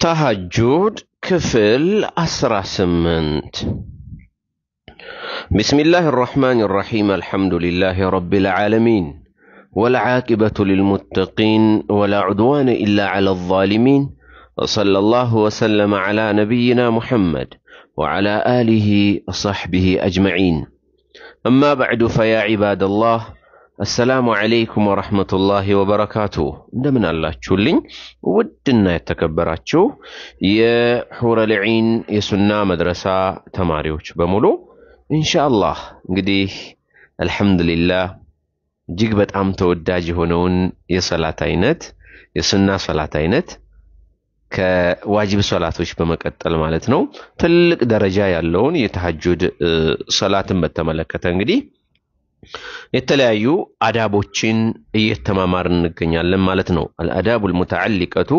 تهجد أسرى سمنت بسم الله الرحمن الرحيم الحمد لله رب العالمين والعاقبة للمتقين ولا عدوان إلا على الظالمين وصلى الله وسلم على نبينا محمد وعلى آله وصحبه أجمعين أما بعد فيا عباد الله አሰላሙ ዓለይኩም ወረሕመቱላሂ ወበረካቱ። እንደምን አላችሁልኝ? ውድና የተከበራችሁ የሑረል የሱና መድረሳ ተማሪዎች በሙሉ ኢንሻአላህ እንግዲህ አልሐምዱሊላህ እጅግ በጣም ተወዳጅ የሆነውን የሰላት አይነት የሱና ሰላት አይነት ከዋጅብ ሰላቶች በመቀጠል ማለት ነው ትልቅ ደረጃ ያለውን የተሐጁድ ሰላትን በተመለከተ እንግዲህ የተለያዩ አዳቦችን እየተማማርን እንገኛለን ማለት ነው። አልአዳቡ ልሙተዓሊቀቱ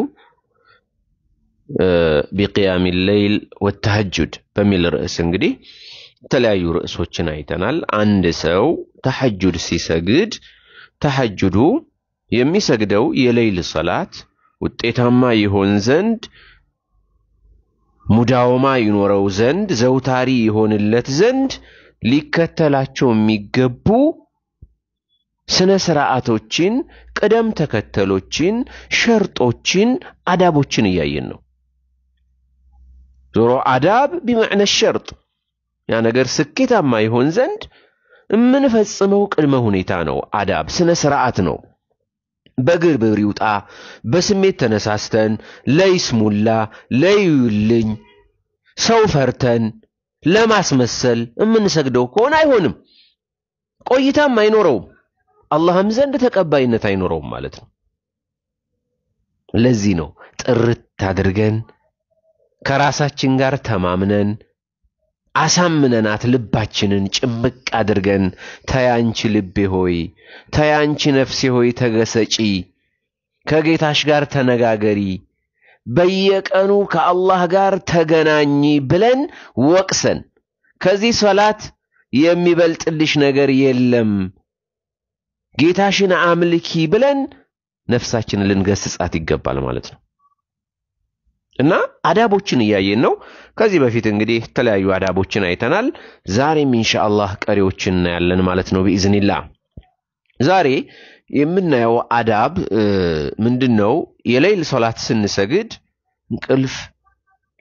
ቢቅያሚ ሌይል ወተሐጁድ በሚል ርዕስ እንግዲህ የተለያዩ ርዕሶችን አይተናል። አንድ ሰው ተሐጁድ ሲሰግድ ተሐጁዱ የሚሰግደው የሌይል ሰላት ውጤታማ ይሆን ዘንድ ሙዳወማ ይኖረው ዘንድ ዘውታሪ ይሆንለት ዘንድ ሊከተላቸው የሚገቡ ስነ ስርዓቶችን፣ ቅደም ተከተሎችን፣ ሸርጦችን፣ አዳቦችን እያየን ነው። ዞሮ አዳብ ቢመዕነ ሸርጥ ያ ነገር ስኬታማ ይሆን ዘንድ የምንፈጽመው ቅድመ ሁኔታ ነው። አዳብ ስነ ስርዓት ነው። በእግር ብር ይውጣ፣ በስሜት ተነሳስተን ለይስሙላ፣ ለይዩልኝ ሰው ፈርተን ለማስመሰል የምንሰግደው ከሆነ አይሆንም፣ ቆይታም አይኖረውም፣ አላህም ዘንድ ተቀባይነት አይኖረውም ማለት ነው። ለዚህ ነው ጥርት አድርገን ከራሳችን ጋር ተማምነን አሳምነናት ልባችንን ጭምቅ አድርገን ተያንቺ ልቤ ሆይ ተያንቺ ነፍሴ ሆይ ተገሰጪ፣ ከጌታሽ ጋር ተነጋገሪ በየቀኑ ከአላህ ጋር ተገናኝ ብለን ወቅሰን፣ ከዚህ ሰላት የሚበልጥልሽ ነገር የለም ጌታሽን አምልኪ ብለን ነፍሳችንን ልንገስጻት ይገባል ማለት ነው። እና አዳቦችን እያየን ነው። ከዚህ በፊት እንግዲህ የተለያዩ አዳቦችን አይተናል። ዛሬም ኢንሻአላህ ቀሪዎችን እናያለን ማለት ነው ቢኢዝኒላህ ዛሬ የምናየው አዳብ ምንድን ነው? የሌይል ሶላት ስንሰግድ እንቅልፍ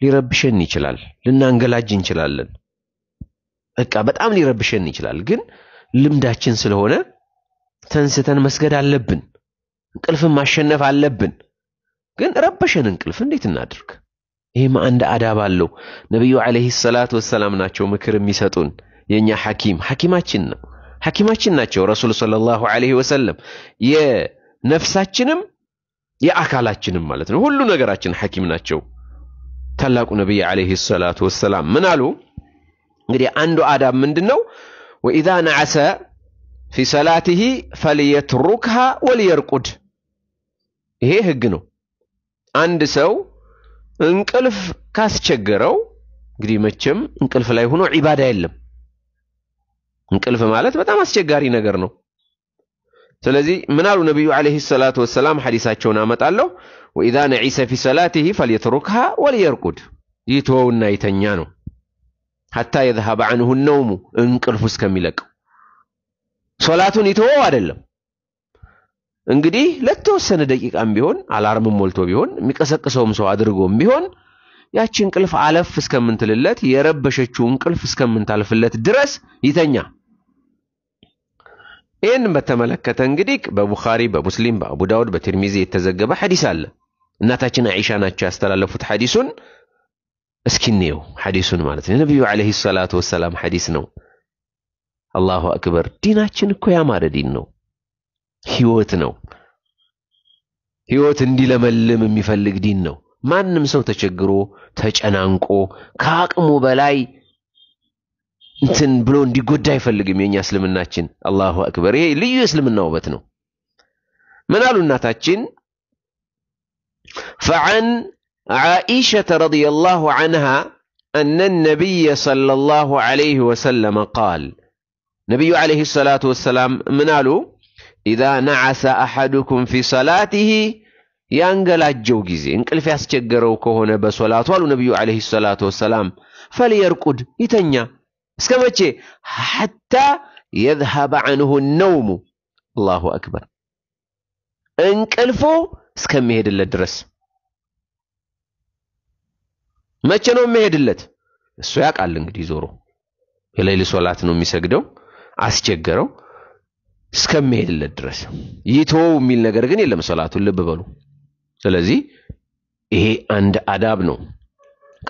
ሊረብሸን ይችላል፣ ልናንገላጅ እንችላለን። በቃ በጣም ሊረብሸን ይችላል። ግን ልምዳችን ስለሆነ ተንስተን መስገድ አለብን። እንቅልፍን ማሸነፍ አለብን። ግን ረበሸን እንቅልፍ እንዴት እናድርግ? ይህም አንድ አዳብ አለው። ነቢዩ ዓለይሂ ሰላት ወሰላም ናቸው ምክር የሚሰጡን የእኛ ሐኪም ሐኪማችን ነው። ሐኪማችን ናቸው ረሱል ሰለላሁ ዐለይሂ ወሰለም። የነፍሳችንም የአካላችንም ማለት ነው ሁሉ ነገራችን ሐኪም ናቸው። ታላቁ ነቢይ ዐለይሂ ሰላቱ ወሰላም ምን አሉ? እንግዲህ አንዱ አዳብ ምንድን ነው? ወኢዛ ነዐሰ ፊ ሰላቲሂ ፈልየትሩክሃ ወልየርቁድ። ይሄ ህግ ነው። አንድ ሰው እንቅልፍ ካስቸገረው እንግዲህ መቼም እንቅልፍ ላይ ሆኖ ዒባዳ የለም እንቅልፍ ማለት በጣም አስቸጋሪ ነገር ነው። ስለዚህ ምን አሉ ነቢዩ ዓለይሂ ሰላቱ ወሰላም? ሐዲሳቸውን አመጣለሁ። ወኢዛ ነዒሰ ፊ ሰላቲሂ ፈልየትሩክሃ ወልየርቁድ፣ ይተወውና ይተኛ ነው። ሐታ የዝሃበ ዐንሁ ነውሙ፣ እንቅልፉ እስከሚለቀው ሶላቱን ይትወው አይደለም። እንግዲህ ለተወሰነ ደቂቃም ቢሆን አላርምም ሞልቶ ቢሆን የሚቀሰቅሰውም ሰው አድርጎም ቢሆን ያቺ እንቅልፍ አለፍ እስከምንትልለት የረበሸችው እንቅልፍ እስከምንታልፍለት ድረስ ይተኛ። ይህን በተመለከተ እንግዲህ በቡኻሪ፣ በሙስሊም፣ በአቡ ዳውድ፣ በትርሚዚ የተዘገበ ሐዲስ አለ። እናታችን አይሻ ናቸው ያስተላለፉት ሐዲሱን እስኪ እንየው። ሐዲሱን ማለት ነው የነቢዩ ዓለይሂ ሰላቱ ወሰላም ሐዲስ ነው። አላሁ አክበር። ዲናችን እኮ ያማረ ዲን ነው፣ ህይወት ነው። ህይወት እንዲለመልም የሚፈልግ ዲን ነው። ማንም ሰው ተቸግሮ ተጨናንቆ ከአቅሙ በላይ እንትን ብሎ እንዲጎዳ አይፈልግም የእኛ እስልምናችን። አላሁ አክበር። ይሄ ልዩ የእስልምና ውበት ነው። ምን አሉ እናታችን ፈዐን عائشة رضي الله عنها أن النبي صلى الله عليه وسلم قال نبي عليه الصلاة والسلام من قالوا إذا نعس أحدكم في صلاته ያንገላጀው ጊዜ እንቅልፍ ያስቸገረው ከሆነ በሶላቱ አሉ ነቢዩ ዓለይሂ ሰላቱ ወሰላም ፈሊየርቁድ ይተኛ እስከ መቼ ሐታ የዝሀበ ዐንሁ ነውሙ አላሁ አክበር እንቅልፎ እስከሚሄድለት ድረስ መቼ ነው የሚሄድለት? እሱ ያውቃል። እንግዲህ ዞሮ የሌሊ ሶላት ነው የሚሰግደው። አስቸገረው እስከሚሄድለት ድረስ ይተው የሚል ነገር ግን የለም። ሶላቱን ልብ በሉ። ስለዚህ ይሄ አንድ አዳብ ነው።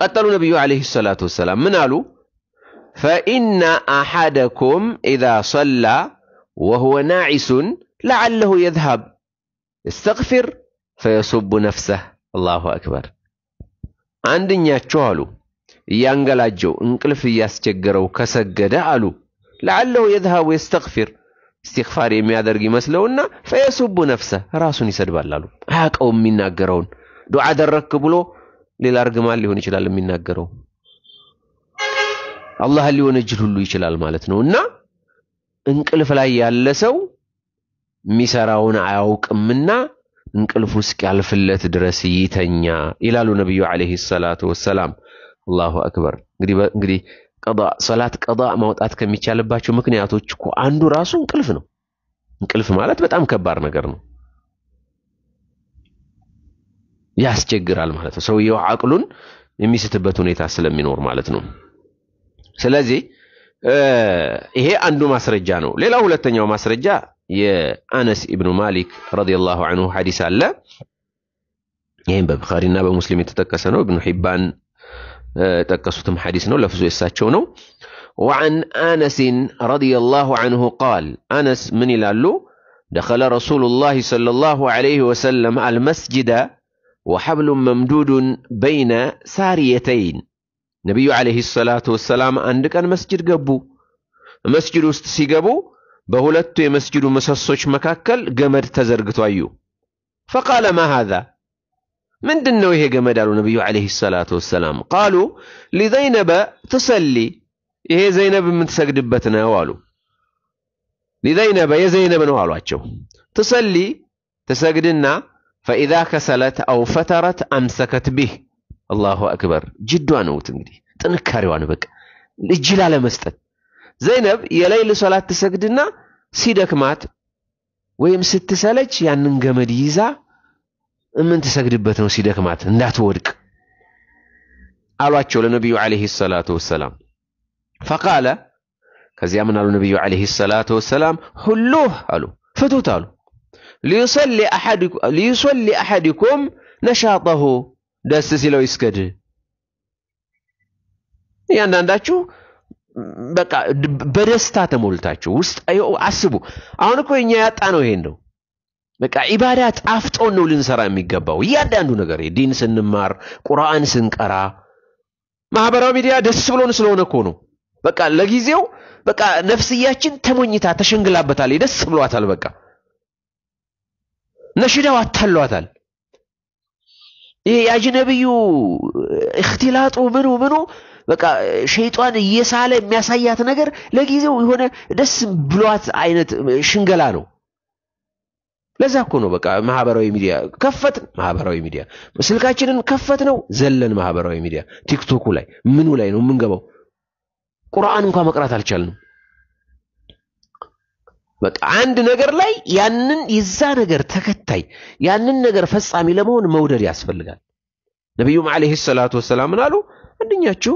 ቀጠሉ ነቢዩ ዓለይሂ ሰላቱ ወሰላም ምን አሉ? ፈኢነ አሐደኩም ኢዛ ሰላ ወሁወ ናዒሱን ለዓለሁ የዝሃብ እስተግፊር ፈየሱቡ ነፍሰህ። አላሁ አክበር። አንድኛችሁ አሉ እያንገላጀው እንቅልፍ እያስቸገረው ከሰገደ አሉ ለዓለሁ የዝሃቡ የስተግፊር ኢስቲግፋር የሚያደርግ ይመስለውና ፈየሱቡ ነፍሰህ ራሱን ይሰድባል አሉ። አያውቀውም የሚናገረውን ዱዓ አደረክ ብሎ ሌላ እርግማን ሊሆን ይችላል የሚናገረው አላህ ሊወነጅል ሁሉ ይችላል ማለት ነው እና እንቅልፍ ላይ ያለ ሰው የሚሰራውን አያውቅምና እንቅልፉ ውስጥ ያልፍለት ድረስ ይተኛ ይላሉ ነቢዩ ዓለይሂ ሰላቱ ወሰላም። አላሁ አክበር። እንግዲህ ሰላት ቀዳ ማውጣት ከሚቻልባቸው ምክንያቶች እኮ አንዱ ራሱ እንቅልፍ ነው። እንቅልፍ ማለት በጣም ከባድ ነገር ነው፣ ያስቸግራል ማለት ነው። ሰውየው አቅሉን የሚስትበት ሁኔታ ስለሚኖር ማለት ነው። ስለዚህ ይሄ አንዱ ማስረጃ ነው። ሌላው ሁለተኛው ማስረጃ የአነስ ኢብኑ ማሊክ ረዲየላሁ አንሁ ሐዲስ አለ። ይህም በብኻሪና በሙስሊም የተጠቀሰ ነው። ኢብኑ ሒባን ጠቀሱትም ሐዲስ ነው። ለፍዙ የሳቸው ነው። ወዐን አነስን ረዲየላሁ አንሁ ቃል አነስ ምን ይላሉ? ደኸለ ረሱሉላሂ ሰለላሁ ዐለይሂ ወሰለም አልመስጅደ ወሐብሉን መምዱዱን በይነ ሳርየተይን ነቢዩ ዓለይሂ ሰላቱ ወሰላም አንድ ቀን መስጅድ ገቡ። መስጅድ ውስጥ ሲገቡ በሁለቱ የመስጅዱ ምሰሶች መካከል ገመድ ተዘርግቶ አዩ። ፈቃለ ማ ሃዛ ምንድን ነው ይሄ ገመድ አሉ ነቢዩ ዓለይሂ ሰላቱ ወሰላም። ቃሉ ሊዘይነበ ትሰሊ ይሄ ዘይነብ የምትሰግድበት ነው አሉ። ሊዘይነበ የዘይነብ ነው አሏቸው። ትሰሊ ትሰግድና ፈኢዛ ከሰለት አው ፈተረት አምሰከት ቢህ አላሁ አክበር ጅዷ ነውት። እንግዲህ ጥንካሬዋን በቃ እጅ ላለመስጠት ዘይነብ የሌይል ሶላት ትሰግድና ሲደክማት ወይም ስትሰለች ያንን ገመድ ይዛ እምን ትሰግድበት ነው ሲደክማት እንዳትወድቅ አሏቸው ለነቢዩ ዓለይሂ ሰላቱ ወሰላም። ፈቃለ ከዚያ ምን አሉ ነቢዩ ዓለይሂ ሰላቱ ወሰላም፣ ሁሉህ አሉ ፍቱት አሉ ሊዩሰሊ አሐድኩም ነሻጠሁ ደስ ሲለው ይስገድ። እያንዳንዳችሁ በቃ በደስታ ተሞልታችሁ ውስጥ አስቡ። አሁን እኮ እኛ ያጣ ነው ይሄን ነው። በቃ ኢባዳ ጣፍጦን ነው ልንሰራ የሚገባው እያንዳንዱ ነገር፣ ዲን ስንማር፣ ቁርአን ስንቀራ፣ ማህበራዊ ሚዲያ ደስ ብሎን ስለሆነ እኮ ነው። በቃ ለጊዜው በቃ ነፍስያችን ተሞኝታ ተሸንግላበታል። ደስ ብሏታል። በቃ ነሽዳው አታሏታል። ይሄ የአጅነብዩ እክትላጡ ምኑ ምኑ በቃ ሸይጧን እየሳለ የሚያሳያት ነገር ለጊዜው የሆነ ደስ ብሏት አይነት ሽንገላ ነው። ለዛ እኮ ነው በቃ ማህበራዊ ሚዲያ ከፈት ማህበራዊ ሚዲያ ስልካችንን ከፈት ነው ዘለን ማህበራዊ ሚዲያ ቲክቶኩ ላይ ምኑ ላይ ነው የምንገባው? ቁርአን እንኳን መቅራት አልቻልንም። በቃ አንድ ነገር ላይ ያንን የዛ ነገር ተከታይ ያንን ነገር ፈጻሚ ለመሆን መውደድ ያስፈልጋል። ነቢዩም ዓለይሂ ሰላቱ ወሰላም ምን አሉ? አንደኛችሁ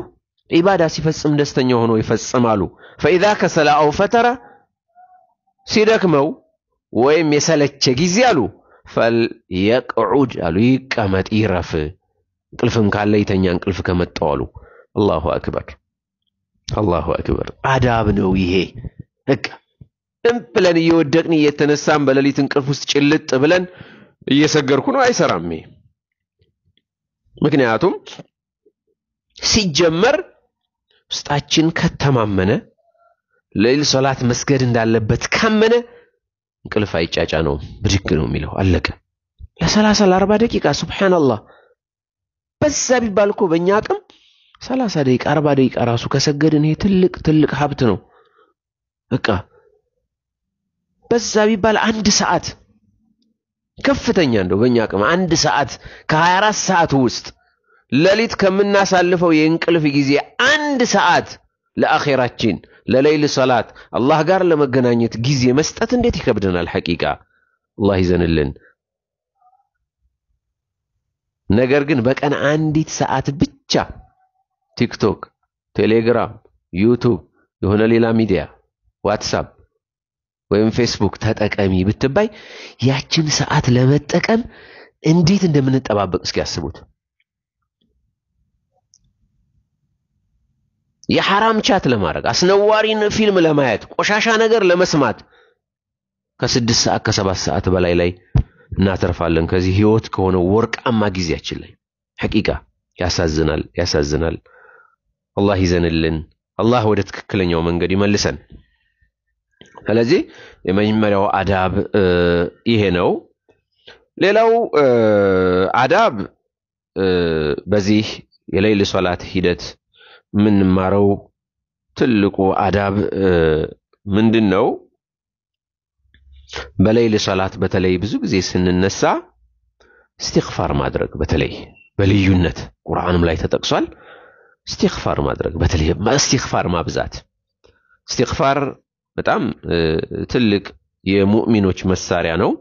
ዒባዳ ሲፈጽም ደስተኛ ሆኖ ይፈጽማሉ። ፈኢዛ ከሰላ አው ፈተረ ሲደክመው ወይም የሰለቸ ጊዜ አሉ ፈልየቅዑድ አሉ ይቀመጥ፣ ይረፍ። እንቅልፍም ካለ ይተኛ፣ እንቅልፍ ከመጣው አሉ። አላሁ አክበር፣ አላሁ አክበር። አዳብ ነው ይሄ በቃ እምፕ ብለን እየወደቅን እየተነሳን በሌሊት እንቅልፍ ውስጥ ጭልጥ ብለን እየሰገርኩ ነው አይሰራም። ምክንያቱም ሲጀመር ውስጣችን ከተማመነ ሌሊት ሶላት መስገድ እንዳለበት ካመነ እንቅልፍ አይጫጫ ነው፣ ብድግ ነው የሚለው። አለቀ። ለሰላሳ ለአርባ ደቂቃ ሱብሃንአላህ፣ በዛ ቢባል እኮ በእኛ አቅም ሰላሳ ደቂቃ አርባ ደቂቃ ራሱ ከሰገድን ይሄ ትልቅ ትልቅ ሀብት ነው። በቃ በዛ ቢባል አንድ ሰዓት ከፍተኛ እንደው በእኛ አቅም አንድ ሰዓት ከ24 ሰዓት ውስጥ ሌሊት ከምናሳልፈው የእንቅልፍ ጊዜ አንድ ሰዓት ለአኼራችን ለሌይል ሰላት አላህ ጋር ለመገናኘት ጊዜ መስጠት እንዴት ይከብደናል። ሐቂቃ አላህ ይዘንልን። ነገር ግን በቀን አንዲት ሰዓት ብቻ ቲክቶክ፣ ቴሌግራም፣ ዩቱብ፣ የሆነ ሌላ ሚዲያ፣ ዋትሳፕ ወይም ፌስቡክ ተጠቀሚ ብትባይ ያችን ሰዓት ለመጠቀም እንዴት እንደምንጠባበቅ እስኪ ያስቡት። የሐራም ቻት ለማድረግ አስነዋሪን ፊልም ለማየት ቆሻሻ ነገር ለመስማት ከስድስት ሰዓት ከሰባት ሰዓት በላይ ላይ እናተርፋለን። ከዚህ ህይወት ከሆነ ወርቃማ ጊዜያችን ላይ ሐቂቃ ያሳዝናል፣ ያሳዝናል። አላህ ይዘንልን። አላህ ወደ ትክክለኛው መንገድ ይመልሰን። ስለዚህ የመጀመሪያው አዳብ ይሄ ነው። ሌላው አዳብ በዚህ የሌይል ሶላት ሂደት የምንማረው ትልቁ አዳብ ምንድን ነው? በሌይል ሶላት በተለይ ብዙ ጊዜ ስንነሳ እስቲግፋር ማድረግ በተለይ በልዩነት ቁርአንም ላይ ተጠቅሷል። እስቲግፋር ማድረግ በተለይ እስቲግፋር ማብዛት እስቲግፋር በጣም ትልቅ የሙእሚኖች መሳሪያ ነው።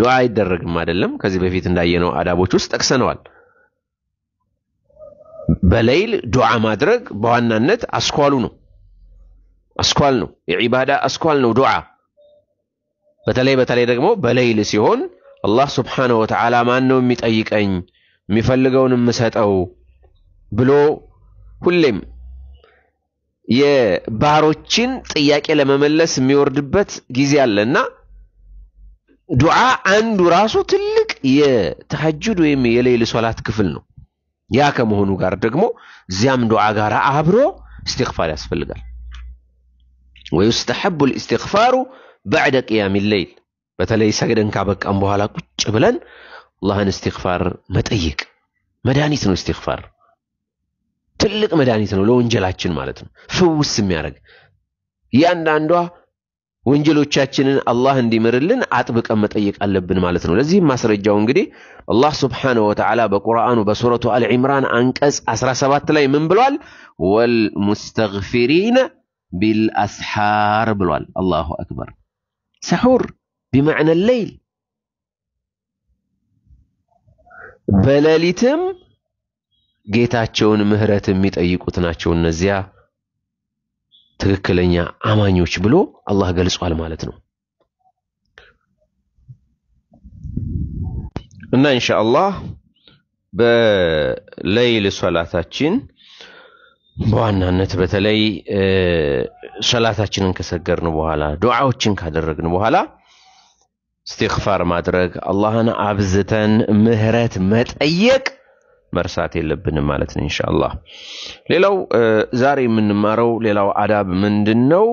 ዱዓ አይደረግም አይደለም። ከዚህ በፊት እንዳየነው አዳቦች ውስጥ ጠቅሰነዋል። በለይል ዱዓ ማድረግ በዋናነት አስኳሉ ነው። አስኳል ነው፣ የዒባዳ አስኳል ነው ዱዓ። በተለይ በተለይ ደግሞ በለይል ሲሆን አላህ ስብሓነሁ ወተዓላ ማን ነው የሚጠይቀኝ የሚፈልገውን የምሰጠው ብሎ ሁሌም የባሮችን ጥያቄ ለመመለስ የሚወርድበት ጊዜ አለና ዱዓ አንዱ ራሱ ትልቅ የተሐጁድ ወይም የሌል ሶላት ክፍል ነው። ያ ከመሆኑ ጋር ደግሞ እዚያም ዱዓ ጋር አብሮ እስትግፋር ያስፈልጋል። ወዩስተሐቡ ልእስትግፋሩ ባዕደ ቅያም ሌይል፣ በተለይ ሰግደን ካበቃም በኋላ ቁጭ ብለን አላህን እስትግፋር መጠየቅ መድኃኒት ነው እስትግፋር ትልቅ መድኃኒት ነው ለወንጀላችን ማለት ነው። ፍውስ የሚያደርግ እያንዳንዷ ወንጀሎቻችንን አላህ እንዲምርልን አጥብቀን መጠየቅ አለብን ማለት ነው። ለዚህም ማስረጃው እንግዲህ አላህ ስብሓነሁ ወተዓላ በቁርአኑ በሱረቱ አልዒምራን አንቀጽ 17 ላይ ምን ብሏል? ወልሙስተግፊሪነ ቢልአስሓር ብሏል። አላሁ አክበር። ሰሑር ቢመዕነ ሌይል በሌሊትም ጌታቸውን ምሕረት የሚጠይቁት ናቸው። እነዚያ ትክክለኛ አማኞች ብሎ አላህ ገልጿል ማለት ነው። እና ኢንሻአላህ በለይል ሶላታችን በዋናነት በተለይ ሶላታችንን ከሰገርን በኋላ ዱዓዎችን ካደረግን በኋላ እስትግፋር ማድረግ አላህን አብዝተን ምህረት መጠየቅ መርሳት የለብንም ማለት ነው እንሻላ። ሌላው ዛሬ የምንማረው ሌላው አዳብ ምንድን ነው?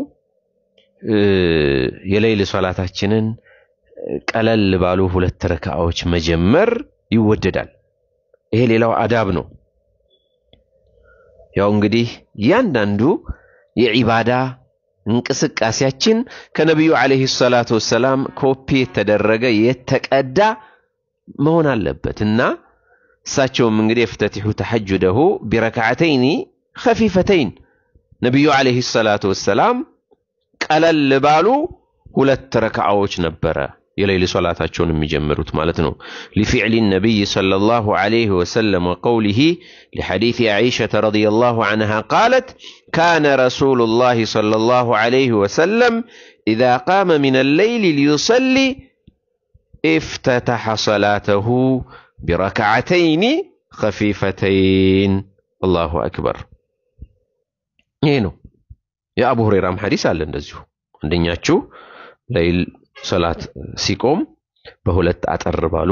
የሌይል ሶላታችንን ቀለል ባሉ ሁለት ረካዎች መጀመር ይወደዳል። ይሄ ሌላው አዳብ ነው። ያው እንግዲህ እያንዳንዱ የዒባዳ እንቅስቃሴያችን ከነቢዩ ዓለይሂ ሰላቱ ወሰላም ኮፒ የተደረገ የተቀዳ መሆን አለበት እና ساتشو من يفتتح تحجده بركعتين خفيفتين نبي عليه الصلاة والسلام قال قلل بالو ሁለት ረክዓዎች ነበረ የሌሊ ሶላታቸውን የሚጀምሩት ማለት وتمالتنو لفعل النبي صلى الله عليه وسلم وقوله لحديث عائشة رضي الله عنها قالت كان رسول الله صلى الله عليه وسلم إذا قام من الليل ليصلي افتتح صلاته ቢረካዓተይኒ ከፊፈተይን አላሁ አክበር። ይሄ ነው የአቡ ሁሬራም ሐዲስ አለ እንደዚሁ አንደኛችሁ ለይል ሶላት ሲቆም በሁለት አጠር ባሉ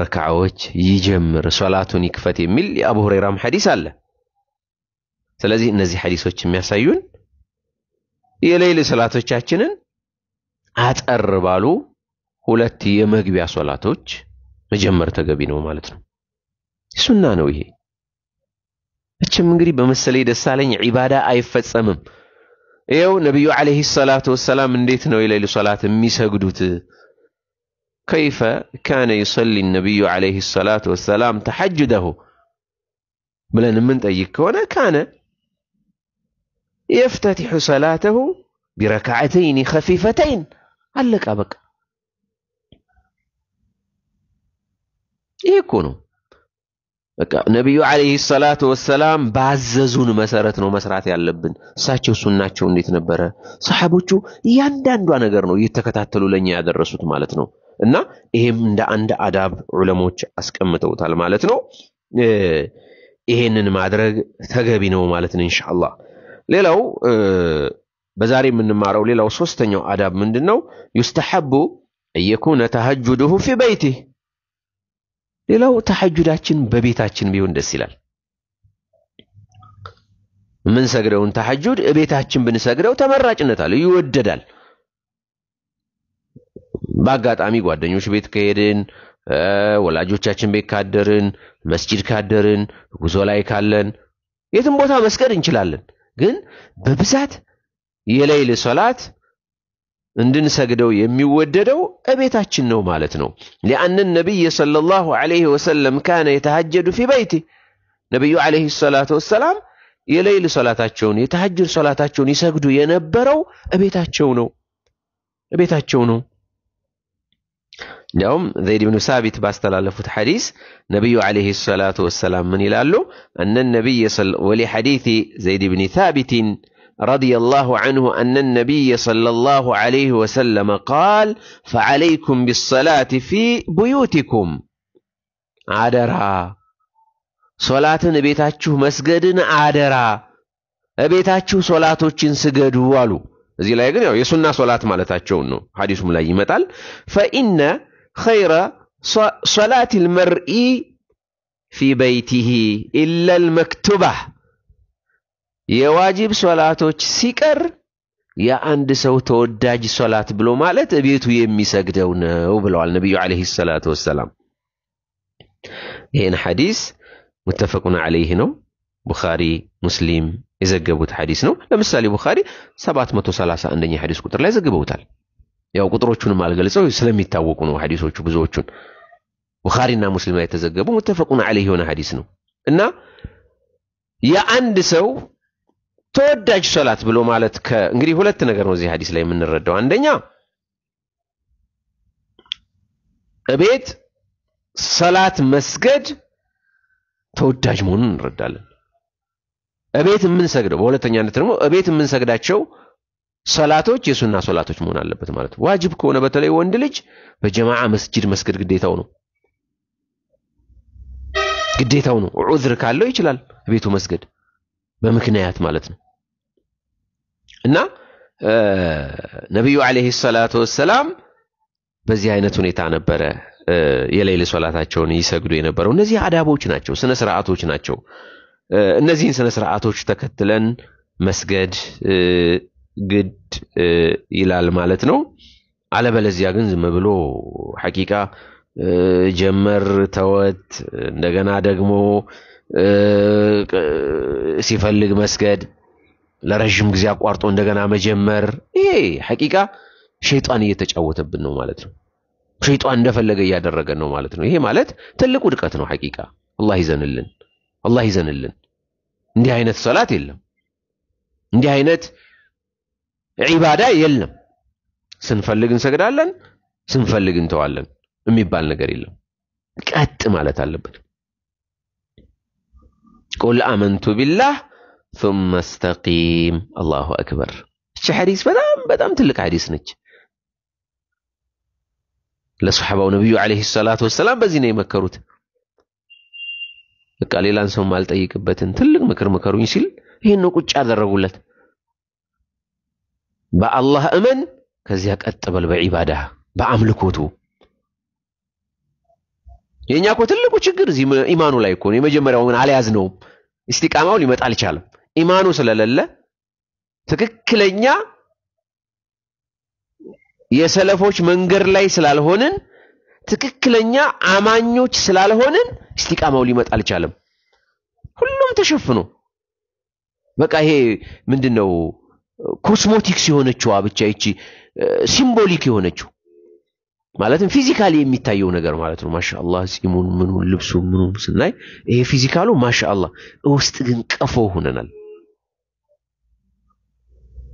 ረካዓዎች ይጀምር ሶላቱን ይክፈት የሚል የአቡ ሁሬራም ሐዲስ አለ። ስለዚህ እነዚህ ሐዲሶች የሚያሳዩን የሌይል ሰላቶቻችንን አጠር ባሉ ሁለት የመግቢያ ሶላቶች መጀመር ተገቢ ነው ማለት ነው ሱና ነው ይሄ እችም እንግዲህ በመሰለኝ ደሳለኝ ዒባዳ አይፈጸምም ይኸው ነቢዩ ዓለይሂ ሰላቱ ወሰላም እንዴት ነው የሌሉ ሰላት የሚሰግዱት ከይፈ ካነ ዩሰሊ ነቢዩ ዓለይሂ ሰላቱ ወሰላም ተሐጅደሁ ብለን የምንጠይቅ ከሆነ ካነ የፍተቲሑ ሰላተሁ ቢረካዓተይን ከፊፈተይን አለቃ በቃ ይሄ እኮ ነው። በቃ ነቢዩ ዓለይሂ ሰላቱ ወሰላም ባዘዙን መሰረት ነው መስራት ያለብን። እሳቸው ሱናቸው እንዴት ነበረ? ሰሐቦቹ እያንዳንዷ ነገር ነው እየተከታተሉ ለኛ ያደረሱት ማለት ነው። እና ይሄም እንደ አንድ አዳብ ዑለሞች አስቀምጠውታል ማለት ነው። ይሄንን ማድረግ ተገቢ ነው ማለት ነው። ኢንሻአላህ ሌላው በዛሬ የምንማረው ሌላው ሶስተኛው አዳብ ምንድን ነው? ዩስተሐቡ አየኩነ ተሀጁድሁ ፊ በይቲህ ሌላው ተሐጁዳችን በቤታችን ቢሆን ደስ ይላል። ሰግደውን ተሐጁድ እቤታችን ብንሰግደው ተመራጭነት አለ፣ ይወደዳል። በአጋጣሚ ጓደኞች ቤት ከሄድን ወላጆቻችን ቤት ካደርን መስጂድ ካደርን ጉዞ ላይ ካለን የትም ቦታ መስገድ እንችላለን። ግን በብዛት የሌይል ሶላት እንድንሰግደው የሚወደደው እቤታችን ነው ማለት ነው። ሊአን ነቢይ ሰለላሁ ዐለይሂ ወሰለም ካነ የተሐጀዱ ፊ በይቲ ነቢዩ ዐለይሂ ሰላቱ ወሰላም የሌይል ሶላታቸውን የተሐጅድ ሶላታቸውን ይሰግዱ የነበረው እቤታቸው ነው እቤታቸው ነው። እንዲያውም ዘይድ ብኑ ሳቢት ባስተላለፉት ሐዲስ ነቢዩ ዐለይሂ ሰላቱ ወሰላም ምን ይላሉ? እነ ነቢይ ወሊ ሐዲቲ ዘይድ ብኒ ሳቢትን رضي الله عنه أن النبي صلى الله عليه وسلم قال فعليكم بالصلاة في بيوتكم عدرا صلاة بيتاتشو مسجدنا عدرا بيتاتشو صلاة سجد والو زي لا يقول يسونا صلاة مالتاتشو نو حديث ملاي متال فإن خير صلاة المرء في بيته إلا المكتبة የዋጅብ ሶላቶች ሲቀር የአንድ ሰው ተወዳጅ ሶላት ብሎ ማለት እቤቱ የሚሰግደው ነው ብለዋል ነቢዩ ዓለይሂ ሰላቱ ወሰላም። ይህን ሐዲስ ሙተፈቁን ዓለይህ ነው። ቡኻሪ ሙስሊም የዘገቡት ሐዲስ ነው። ለምሳሌ ቡኻሪ 731ኛ ሐዲስ ቁጥር ላይ ዘግበውታል። ያው ቁጥሮቹንም አልገልጸው ስለሚታወቁ ነው ሐዲሶቹ ብዙዎቹን ቡኻሪና ሙስሊም ላይ የተዘገቡ ሙተፈቁን ዓለይህ የሆነ ሐዲስ ነው እና የአንድ ሰው ተወዳጅ ሶላት ብሎ ማለት እንግዲህ ሁለት ነገር ነው እዚህ ሀዲስ ላይ የምንረዳው። አንደኛ እቤት ሰላት መስገድ ተወዳጅ መሆኑን እንረዳለን። እቤት የምንሰግደው በሁለተኛነት ደግሞ እቤት የምንሰግዳቸው ሰላቶች የሱና ሰላቶች መሆን አለበት ማለት ነው። ዋጅብ ከሆነ በተለይ ወንድ ልጅ በጀማዓ መስጅድ መስገድ ግዴታው ነው ግዴታው ነው። ዑዝር ካለው ይችላል ቤቱ መስገድ በምክንያት ማለት ነው እና ነቢዩ ዓለይሂ ሰላቱ ወሰላም በዚህ አይነት ሁኔታ ነበረ የሌሊት ሶላታቸውን ይሰግዱ የነበረው። እነዚህ አዳቦች ናቸው፣ ስነ ስርዓቶች ናቸው። እነዚህን ስነ ስርዓቶች ተከትለን መስገድ ግድ ይላል ማለት ነው። አለበለዚያ ግን ዝም ብሎ ሐቂቃ ጀመር ተወት እንደገና ደግሞ ሲፈልግ መስገድ፣ ለረዥም ጊዜ አቋርጦ እንደገና መጀመር። ይሄ ሐቂቃ ሸይጣን እየተጫወተብን ነው ማለት ነው። ሸይጣን እንደፈለገ እያደረገን ነው ማለት ነው። ይሄ ማለት ትልቅ ውድቀት ነው። ሐቂቃ አላህ ይዘንልን፣ አላህ ይዘንልን። እንዲህ አይነት ሰላት የለም፣ እንዲህ አይነት ዒባዳ የለም። ስንፈልግ እንሰግዳለን፣ ስንፈልግ እንተዋለን የሚባል ነገር የለም። ቀጥ ማለት አለበት። قل آمنت بالله ثم استقيم الله أكبر شي حديث بدام بدام تلك حديث نج لصحابة ونبي عليه الصلاة والسلام بزين يمكروت قال لي لان سو مال طيقبتن تلك مكر مكرو يشيل هي نو قچ ادرغولت با الله امن كزي اقطبل بعبادته باملكوتو با የእኛ እኮ ትልቁ ችግር እዚህ ኢማኑ ላይ እኮ ነው። የመጀመሪያውን አልያዝነውም። እስቲቃማው ሊመጣ አልቻለም። ኢማኑ ስለሌለ ትክክለኛ የሰለፎች መንገድ ላይ ስላልሆንን ትክክለኛ አማኞች ስላልሆንን እስቲቃማው ሊመጣ አልቻለም። ሁሉም ተሸፍኖ በቃ ይሄ ምንድን ነው ኮስሞቲክስ የሆነችዋ ብቻ ይቺ ሲምቦሊክ የሆነችው ማለትም ፊዚካሊ የሚታየው ነገር ማለት ነው። ማሻአላ ጺሙን፣ ምኑን፣ ልብሱን ምኑን ስናይ ይሄ ፊዚካሉ ማሻአላ፣ ውስጥ ግን ቀፎ ሆነናል።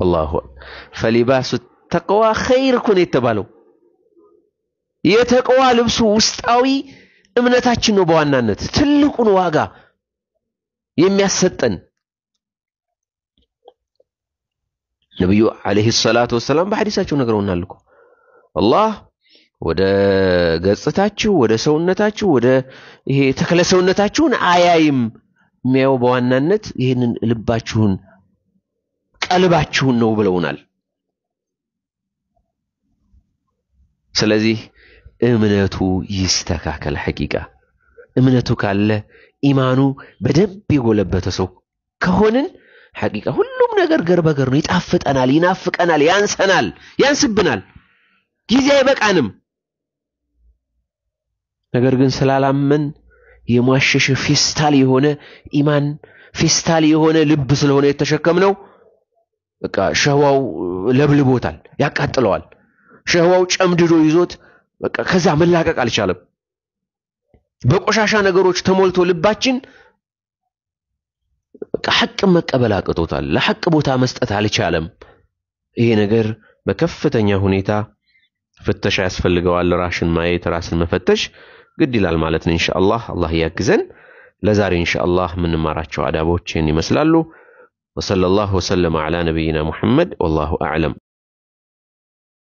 አላሁ ፈሊባሱ ተቅዋ ኸይር እኮ ነው የተባለው። የተቅዋ ልብሱ ውስጣዊ እምነታችን ነው። በዋናነት ትልቁን ዋጋ የሚያሰጠን ነቢዩ ዓለይሂ ሰላቱ ወሰላም በሐዲሳቸው ነግረውናል እኮ አላህ ወደ ገጽታችሁ፣ ወደ ሰውነታችሁ፣ ወደ ይሄ ተክለ ሰውነታችሁን አያይም። የሚያየው በዋናነት ይህንን ልባችሁን ቀልባችሁን ነው ብለውናል። ስለዚህ እምነቱ ይስተካከል። ሐቂቃ እምነቱ ካለ ኢማኑ በደንብ የጎለበተ ሰው ከሆንን ሐቂቃ ሁሉም ነገር ገር በገር ነው። ይጣፍጠናል፣ ይናፍቀናል፣ ያንሰናል፣ ያንስብናል፣ ጊዜ አይበቃንም። ነገር ግን ስላላመን የሟሸሸ ፌስታል የሆነ ኢማን ፌስታል የሆነ ልብ ስለሆነ የተሸከምነው በቃ ሸህዋው ለብልቦታል፣ ያቃጥለዋል። ሸህዋው ጨምድዶ ይዞት በቃ ከዛ መላቀቅ አልቻለም። በቆሻሻ ነገሮች ተሞልቶ ልባችን ሐቅን መቀበል አቅቶታል። ለሐቅ ቦታ መስጠት አልቻለም። ይሄ ነገር በከፍተኛ ሁኔታ ፍተሻ ያስፈልገዋል። ራሽን ማየት፣ ራስን መፈተሽ ግድ ይላል ማለት ነው ኢንሻአላህ አላህ ያግዘን ለዛሬ ኢንሻአላህ የምንማራቸው አዳቦችን ይመስላሉ ወሰለላሁ ወሰለመ ዐላ ነቢይና ሙሐመድ ወላሁ አዕለም